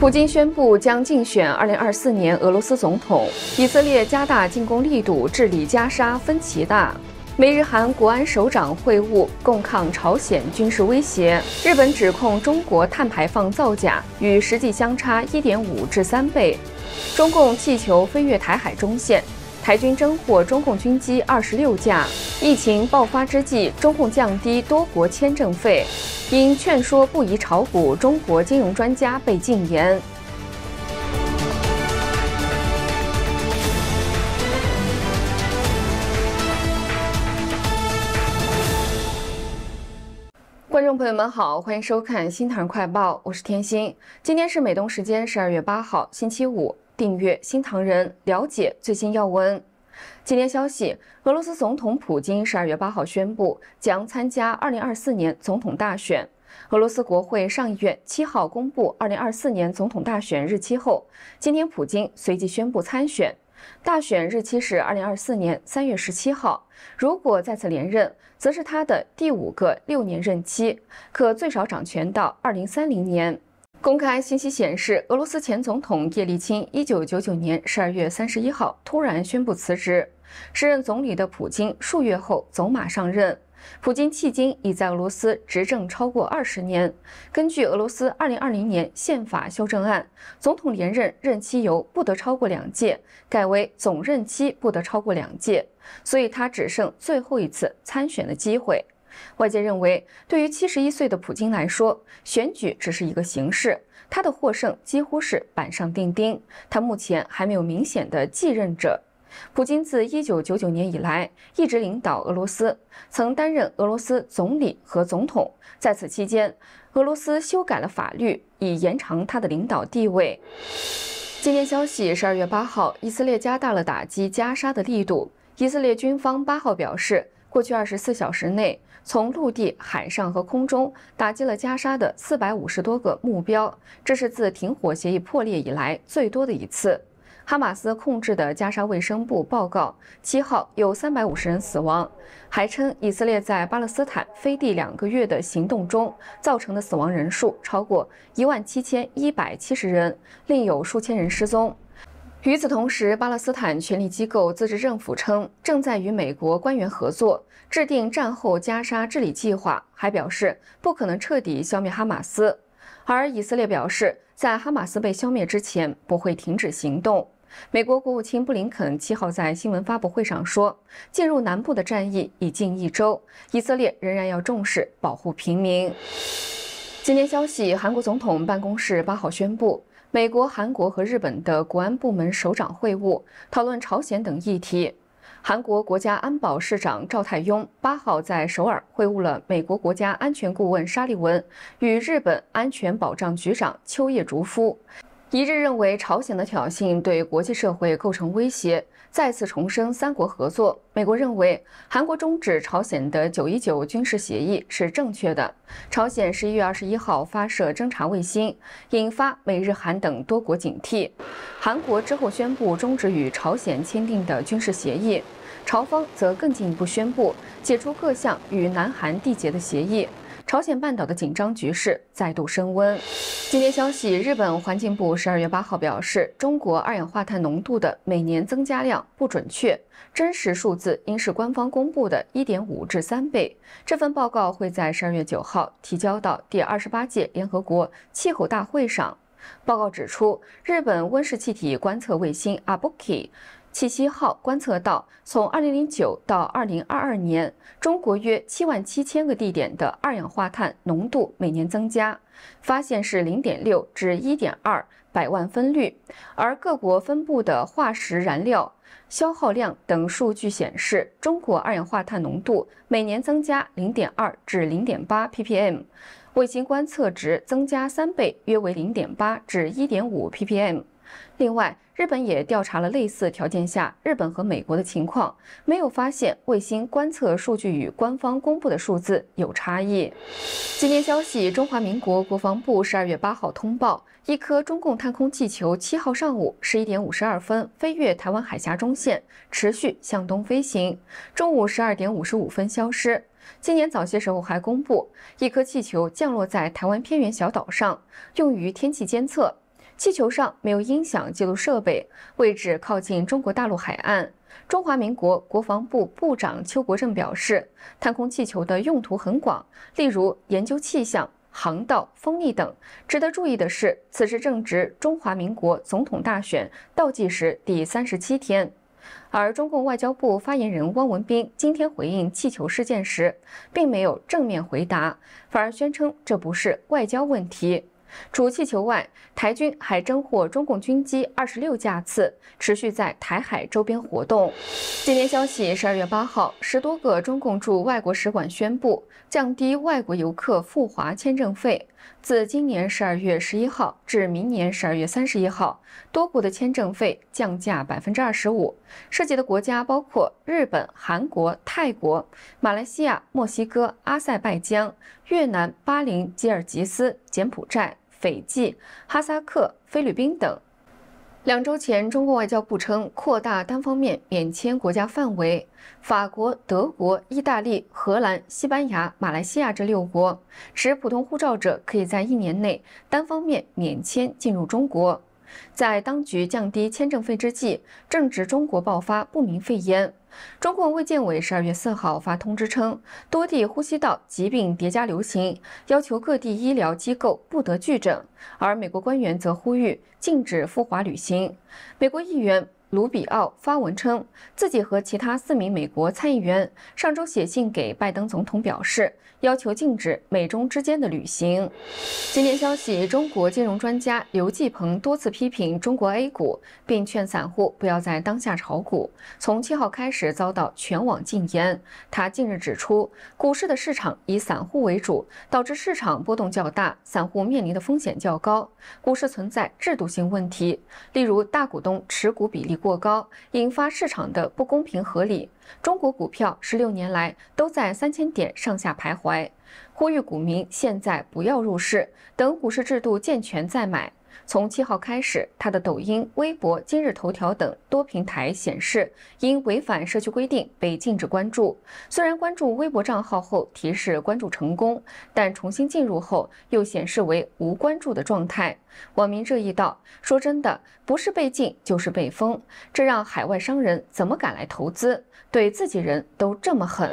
普京宣布将竞选2024年俄罗斯总统。以色列加大进攻力度，治理加沙分歧大。美日韩国安首长会晤，共抗朝鲜军事威胁。日本指控中国碳排放造假，与实际相差1.5至3倍。中共气球飞越台海中线，台军侦获中共军机26架。疫情爆发之际，中共降低多国签证费。因劝说不宜炒股，中国金融专家被禁言。观众朋友们好，欢迎收看《新唐人快报》，我是天心。今天是美东时间十二月八号，星期五。订阅《新唐人》，了解最新要闻。今天消息，俄罗斯总统普京十二月八号宣布将参加二零二四年总统大选。俄罗斯国会上议院七号公布二零二四年总统大选日期后，今天普京随即宣布参选。大选日期是二零二四年三月十七号。如果再次连任，则是他的第五个六年任期，可最少掌权到二零三零年。公开信息显示，俄罗斯前总统叶利钦一九九九年十二月三十一号突然宣布辞职，时任总理的普京数月后走马上任。普京迄今已在俄罗斯执政超过二十年。根据俄罗斯二零二零年宪法修正案，总统连任任期由不得超过两届改为总任期不得超过两届，所以他只剩最后一次参选的机会。外界认为，对于七十一岁的普京来说，选举只是一个形式，他的获胜几乎是板上钉钉。他目前还没有明显的继任者。普京自一九九九年以来一直领导俄罗斯，曾担任俄罗斯总理和总统。在此期间，俄罗斯修改了法律以延长他的领导地位。今天消息：十二月八号，以色列加大了打击加沙的力度。以色列军方八号表示。过去二十四小时内，从陆地、海上和空中打击了加沙的四百五十多个目标，这是自停火协议破裂以来最多的一次。哈马斯控制的加沙卫生部报告，七号有三百五十人死亡，还称以色列在巴勒斯坦飞地两个月的行动中造成的死亡人数超过一万七千一百七十人，另有数千人失踪。与此同时，巴勒斯坦权力机构自治政府称，正在与美国官员合作制定战后加沙治理计划，还表示不可能彻底消灭哈马斯。而以色列表示，在哈马斯被消灭之前不会停止行动。美国国务卿布林肯七号在新闻发布会上说，进入南部的战役已近一周，以色列仍然要重视保护平民。今天消息，韩国总统办公室八号宣布。美国、韩国和日本的国安部门首长会晤，讨论朝鲜等议题。韩国国家安保市长赵泰庸八号在首尔会晤了美国国家安全顾问沙利文与日本安全保障局长秋叶竹夫。一致认为朝鲜的挑衅对国际社会构成威胁，再次重申三国合作。美国认为韩国终止朝鲜的九一九军事协议是正确的。朝鲜十一月二十一号发射侦察卫星，引发美日韩等多国警惕。韩国之后宣布终止与朝鲜签订的军事协议，朝方则更进一步宣布解除各项与南韩缔结的协议。朝鲜半岛的紧张局势再度升温。今天消息，日本环境部十二月八号表示，中国二氧化碳浓度的每年增加量不准确，真实数字应是官方公布的一点五至三倍。这份报告会在十二月九号提交到第二十八届联合国气候大会上。报告指出，日本温室气体观测卫星 Abuki。“气七号”观测到，从2009到2022年，中国约7万七千个地点的二氧化碳浓度每年增加，发现是0.6至1.2百万分率。而各国分布的化石燃料消耗量等数据显示，中国二氧化碳浓度每年增加0.2至0.8 ppm，卫星观测值增加三倍，约为0.8至1.5 ppm。另外，日本也调查了类似条件下日本和美国的情况，没有发现卫星观测数据与官方公布的数字有差异。今天消息，中华民国国防部十二月八号通报，一颗中共探空气球七号上午十一点五十二分飞越台湾海峡中线，持续向东飞行，中午十二点五十五分消失。今年早些时候还公布，一颗气球降落在台湾偏远小岛上，用于天气监测。气球上没有音响记录设备，位置靠近中国大陆海岸。中华民国国防部部长邱国正表示，探空气球的用途很广，例如研究气象、航道、风力等。值得注意的是，此时正值中华民国总统大选倒计时第三十七天。而中共外交部发言人汪文斌今天回应气球事件时，并没有正面回答，反而宣称这不是外交问题。除气球外，台军还侦获中共军机二十六架次，持续在台海周边活动。今天消息，十二月八号，十多个中共驻外国使馆宣布降低外国游客赴华签证费，自今年十二月十一号至明年十二月三十一号，多国的签证费降价百分之二十五，涉及的国家包括日本、韩国、泰国、马来西亚、墨西哥、阿塞拜疆、越南、巴林、吉尔吉斯、柬埔寨。斐济、哈萨克、菲律宾等。两周前，中国外交部称，扩大单方面免签国家范围，法国、德国、意大利、荷兰、西班牙、马来西亚这六国持普通护照者，可以在一年内单方面免签进入中国。在当局降低签证费之际，正值中国爆发不明肺炎。中共卫健委十二月四号发通知称，多地呼吸道疾病叠加流行，要求各地医疗机构不得拒诊。而美国官员则呼吁禁止赴华旅行。美国议员。卢比奥发文称，自己和其他四名美国参议员上周写信给拜登总统，表示要求禁止美中之间的旅行。今天消息，中国金融专家刘继鹏多次批评中国 A 股，并劝散户不要在当下炒股。从七号开始遭到全网禁言。他近日指出，股市的市场以散户为主，导致市场波动较大，散户面临的风险较高。股市存在制度性问题，例如大股东持股比例。过高引发市场的不公平合理，中国股票十六年来都在三千点上下徘徊，呼吁股民现在不要入市，等股市制度健全再买。从七号开始，他的抖音、微博、今日头条等多平台显示因违反社区规定被禁止关注。虽然关注微博账号后提示关注成功，但重新进入后又显示为无关注的状态。网民热议道：“说真的，不是被禁就是被封，这让海外商人怎么敢来投资？对自己人都这么狠。”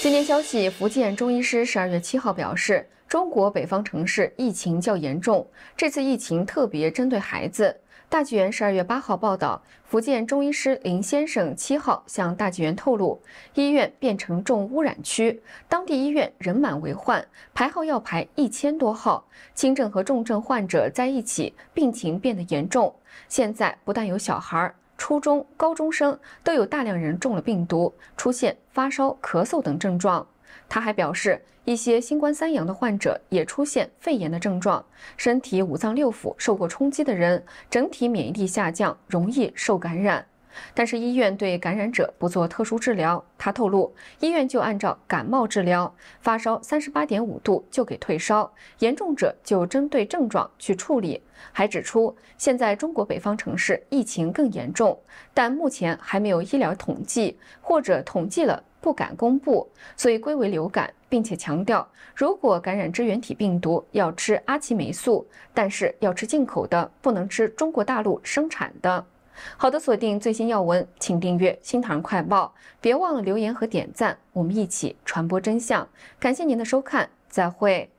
今天消息，福建中医师十二月七号表示。中国北方城市疫情较严重，这次疫情特别针对孩子。大纪元十二月八号报道，福建中医师林先生七号向大纪元透露，医院变成重污染区，当地医院人满为患，排号要排一千多号，轻症和重症患者在一起，病情变得严重。现在不但有小孩、初中、高中生都有大量人中了病毒，出现发烧、咳嗽等症状。他还表示，一些新冠三阳的患者也出现肺炎的症状，身体五脏六腑受过冲击的人，整体免疫力下降，容易受感染。但是医院对感染者不做特殊治疗，他透露，医院就按照感冒治疗，发烧三十八点五度就给退烧，严重者就针对症状去处理。还指出，现在中国北方城市疫情更严重，但目前还没有医疗统计，或者统计了不敢公布，所以归为流感，并且强调，如果感染支原体病毒要吃阿奇霉素，但是要吃进口的，不能吃中国大陆生产的。好的，锁定最新要闻，请订阅《新唐快报》，别忘了留言和点赞，我们一起传播真相。感谢您的收看，再会。